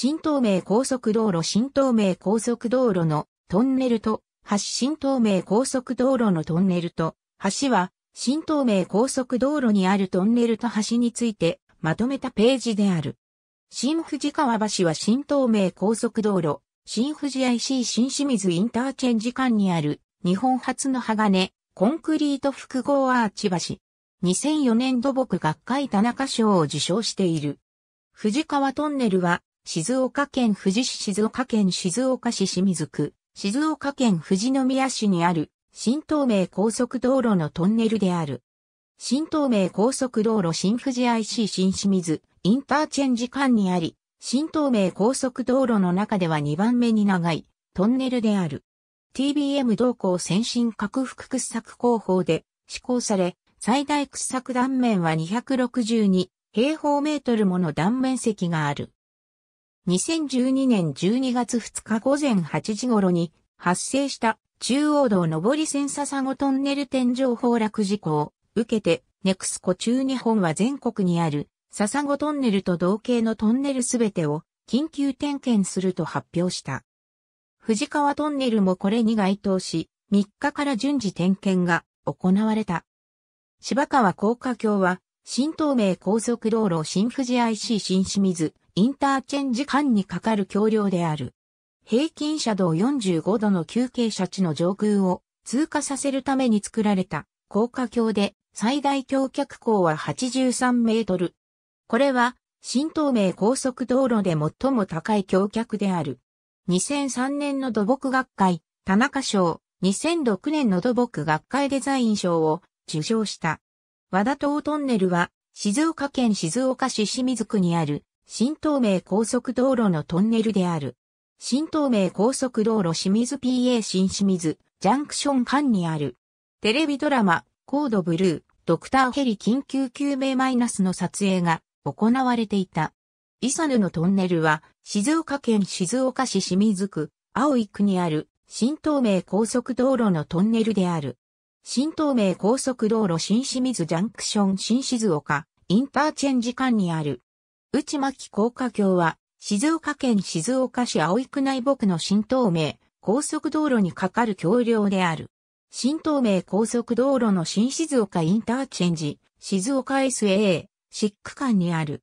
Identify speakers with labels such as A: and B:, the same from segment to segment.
A: 新東名高速道路新東名高速道路のトンネルと橋新東名高速道路のトンネルと橋は新東名高速道路にあるトンネルと橋についてまとめたページである。新富士川橋は新東名高速道路、新富士 IC 新清水インターチェンジ間にある日本初の鋼、コンクリート複合アーチ橋。2004年土木学会田中賞を受賞している。富士川トンネルは静岡県富士市静岡県静岡市清水区、静岡県富士宮市にある、新東名高速道路のトンネルである。新東名高速道路新富士 IC 新清水、インターチェンジ間にあり、新東名高速道路の中では2番目に長い、トンネルである。TBM 動向先進拡幅掘削工法で施行され、最大掘削断面は262平方メートルもの断面積がある。2012年12月2日午前8時頃に発生した中央道上り線笹子トンネル天井崩落事故を受けて、ネクスコ中日本は全国にある笹子トンネルと同型のトンネルすべてを緊急点検すると発表した。藤川トンネルもこれに該当し、3日から順次点検が行われた。芝川高架橋は、新東名高速道路新富士 IC 新清水インターチェンジ間にかかる橋梁である。平均車道45度の休憩車地の上空を通過させるために作られた高架橋で最大橋脚高は83メートル。これは新東名高速道路で最も高い橋脚である。2003年の土木学会、田中賞、2006年の土木学会デザイン賞を受賞した。和田島トンネルは静岡県静岡市清水区にある新東名高速道路のトンネルである。新東名高速道路清水 PA 新清水ジャンクション間にある。テレビドラマ、コードブルー、ドクターヘリ緊急救命マイナスの撮影が行われていた。イサヌのトンネルは、静岡県静岡市清水区、青井区にある、新東名高速道路のトンネルである。新東名高速道路新清水ジャンクション新静岡、インターチェンジ間にある。内巻高架橋は、静岡県静岡市葵区内北の新東名、高速道路に架かる橋梁である。新東名高速道路の新静岡インターチェンジ、静岡 SA、a シック間にある。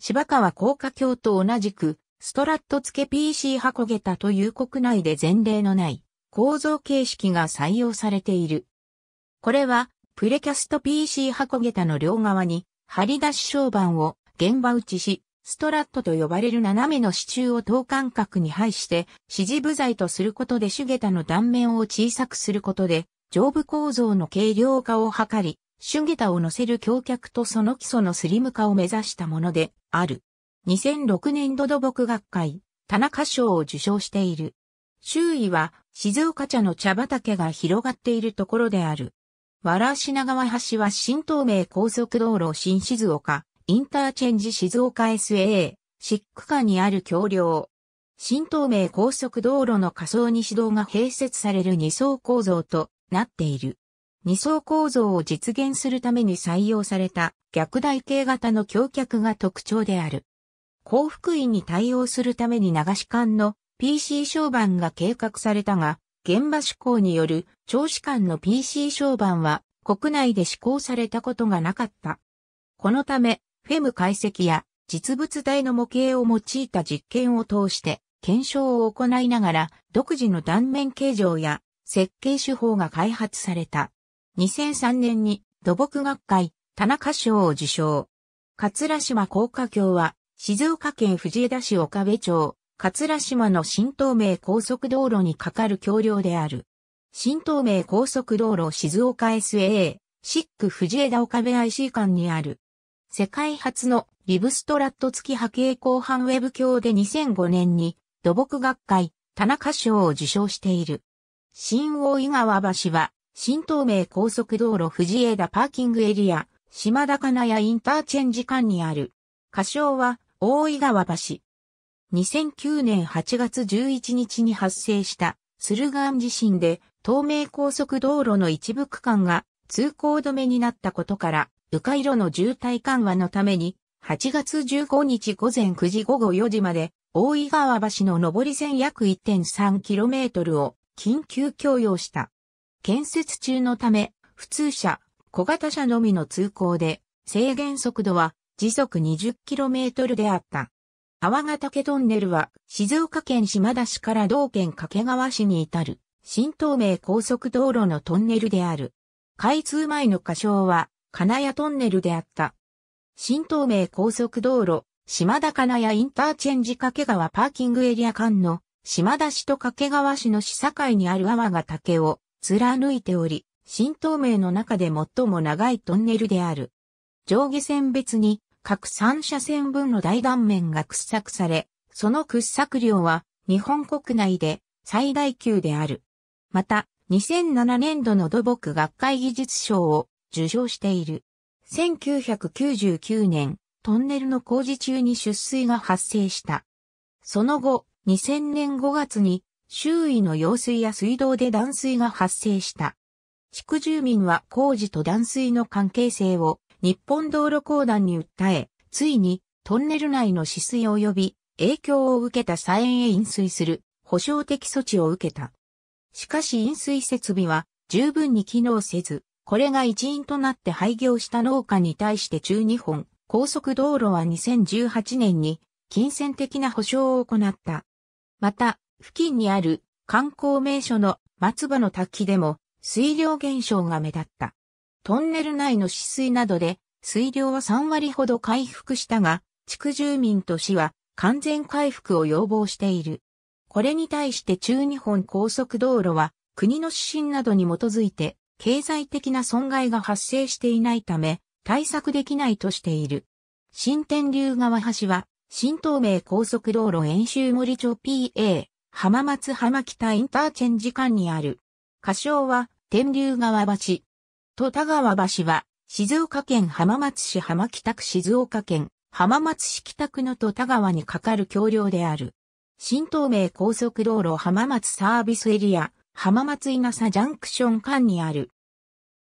A: 芝川高架橋と同じく、ストラット付け PC 箱下駄という国内で前例のない構造形式が採用されている。これは、プレキャスト PC 箱下駄の両側に、張り出し商板を現場打ちし、ストラットと呼ばれる斜めの支柱を等間隔に配して支持部材とすることでゲタの断面を小さくすることで上部構造の軽量化を図り、ゲタを乗せる橋脚とその基礎のスリム化を目指したものである。2006年度土木学会、田中賞を受賞している。周囲は静岡茶の茶畑が広がっているところである。わらしな川橋は新東名高速道路新静岡、インターチェンジ静岡 SA、a シック間にある橋梁。新東名高速道路の仮想指導が併設される二層構造となっている。二層構造を実現するために採用された逆台形型の橋脚が特徴である。幸福院に対応するために流し管の PC 商板が計画されたが、現場施行による長子間の PC 商板は国内で施行されたことがなかった。このため、フェム解析や実物大の模型を用いた実験を通して検証を行いながら独自の断面形状や設計手法が開発された。2003年に土木学会田中賞を受賞。桂島高架橋は静岡県藤枝市岡部町、桂島の新東名高速道路に架かる橋梁である。新東名高速道路静岡 SA、シック藤枝岡部 IC 間にある世界初のリブストラット付き波形後半ウェブ鏡で2005年に土木学会田中賞を受賞している。新大井川橋は新東名高速道路藤枝パーキングエリア島田なやインターチェンジ間にある。仮称は大井川橋。2009年8月11日に発生した駿河湾地震で東名高速道路の一部区間が通行止めになったことから迂回路の渋滞緩和のために、8月15日午前9時午後4時まで、大井川橋の上り線約 1.3km を緊急供用した。建設中のため、普通車、小型車のみの通行で、制限速度は時速 20km であった。泡ヶ岳トンネルは静岡県島田市から同県掛川市に至る新東名高速道路のトンネルである。開通前の箇所は金谷トンネルであった。新東名高速道路、島田金谷インターチェンジ掛川パーキングエリア間の島田市と掛川市の市境にある阿波が竹を貫いており、新東名の中で最も長いトンネルである。上下線別に各3車線分の大断面が掘削され、その掘削量は日本国内で最大級である。また、2007年度の土木学会技術賞を受賞している。1999年、トンネルの工事中に出水が発生した。その後、2000年5月に周囲の用水や水道で断水が発生した。地区住民は工事と断水の関係性を日本道路公団に訴え、ついにトンネル内の止水及び影響を受けた再園へ飲水する保障的措置を受けた。しかし飲水設備は十分に機能せず、これが一因となって廃業した農家に対して中日本、高速道路は2018年に金銭的な保障を行った。また、付近にある観光名所の松葉の滝でも水量減少が目立った。トンネル内の止水などで水量は3割ほど回復したが、地区住民と市は完全回復を要望している。これに対して中日本高速道路は国の指針などに基づいて経済的な損害が発生していないため、対策できないとしている。新天竜川橋は、新東名高速道路演習森町 PA、浜松浜北インターチェンジ間にある。仮称は、天竜川橋。戸田川橋は、静岡県浜松市浜北区静岡県浜松市北区の戸田川に架かる橋梁である。新東名高速道路浜松サービスエリア、浜松稲佐ジャンクション間にある。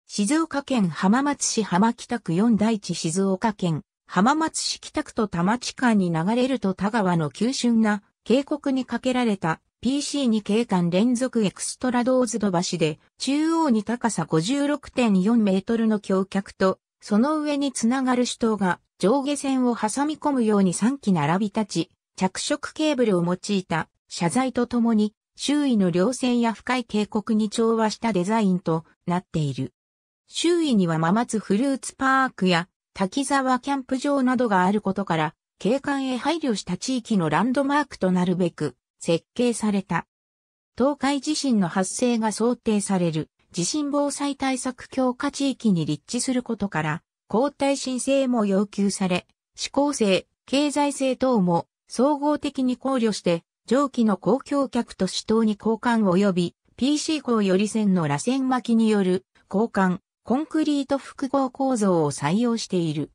A: 静岡県浜松市浜北区四大地静岡県浜松市北区と田町間に流れると田川の急峻な渓谷にかけられた PC2 景観連続エクストラドーズド橋で中央に高さ56.4メートルの橋脚とその上につながる主塔が上下線を挟み込むように3基並び立ち着色ケーブルを用いた謝罪とともに周囲の稜線や深い渓谷に調和したデザインとなっている。周囲にはママツフルーツパークや滝沢キャンプ場などがあることから、景観へ配慮した地域のランドマークとなるべく設計された。東海地震の発生が想定される地震防災対策強化地域に立地することから、交代申請も要求され、施行性、経済性等も総合的に考慮して蒸気の公共客と死闘に交換及び PC 港より線の螺旋巻きによる交換、コンクリート複合構造を採用している。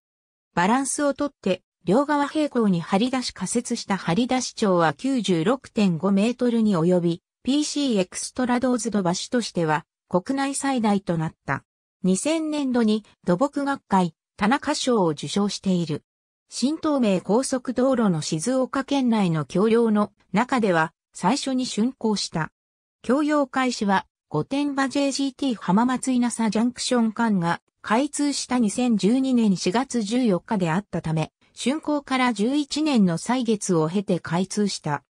A: バランスをとって、両側平行に張り出し仮設した張り出し長は96.5メートルに及び、PC エクストラドーズド橋としては国内最大となった。2000年度に土木学会、田中賞を受賞している。新東名高速道路の静岡県内の橋梁の中では最初に竣工した。橋梁開始は御殿場 JGT 浜松稲佐ジャンクション間が開通した2012年4月14日であったため、竣工から11年の歳月を経て開通した。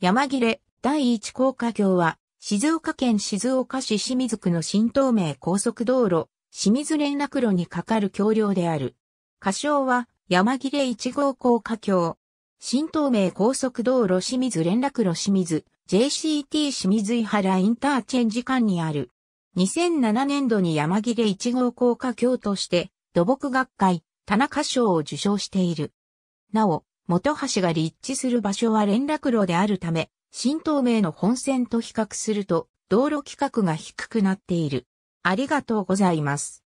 A: 山切れ第一高架橋は静岡県静岡市清水区の新東名高速道路清水連絡路に架かる橋梁である。仮称は山切1号高架橋。新東名高速道路清水連絡路清水 JCT 清水井原インターチェンジ間にある。2007年度に山切1号高架橋として土木学会田中賞を受賞している。なお、元橋が立地する場所は連絡路であるため、新東名の本線と比較すると道路規格が低くなっている。ありがとうございます。